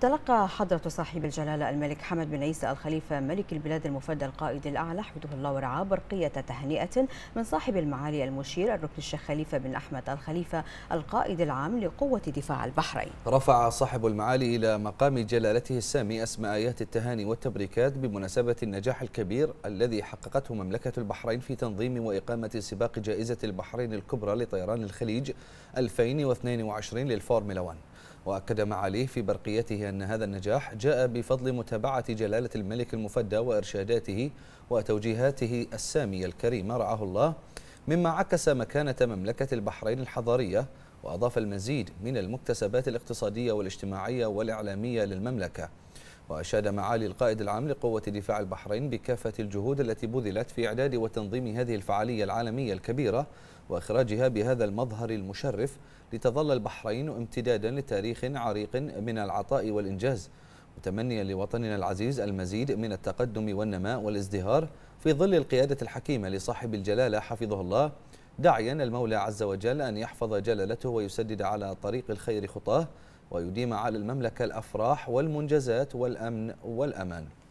تلقى حضرة صاحب الجلالة الملك حمد بن عيسى الخليفة ملك البلاد المفدى القائد الأعلى حفظه الله ورعاه برقية تهنئة من صاحب المعالي المشير الركن الشيخ خليفة بن أحمد الخليفة القائد العام لقوة دفاع البحرين رفع صاحب المعالي إلى مقام جلالته السامي أسماء آيات التهاني والتبريكات بمناسبة النجاح الكبير الذي حققته مملكة البحرين في تنظيم وإقامة سباق جائزة البحرين الكبرى لطيران الخليج 2022 للفورمولا 1 وأكد معاليه في برقيته أن هذا النجاح جاء بفضل متابعة جلالة الملك المفدى وإرشاداته وتوجيهاته السامية الكريمة رعاه الله مما عكس مكانة مملكة البحرين الحضارية وأضاف المزيد من المكتسبات الاقتصادية والاجتماعية والإعلامية للمملكة وأشاد معالي القائد العام لقوة دفاع البحرين بكافة الجهود التي بذلت في إعداد وتنظيم هذه الفعالية العالمية الكبيرة وإخراجها بهذا المظهر المشرف لتظل البحرين امتدادا لتاريخ عريق من العطاء والإنجاز متمنيا لوطننا العزيز المزيد من التقدم والنماء والازدهار في ظل القيادة الحكيمة لصاحب الجلالة حفظه الله داعيا المولى عز وجل أن يحفظ جلالته ويسدد على طريق الخير خطاه ويديم على المملكة الأفراح والمنجزات والأمن والأمان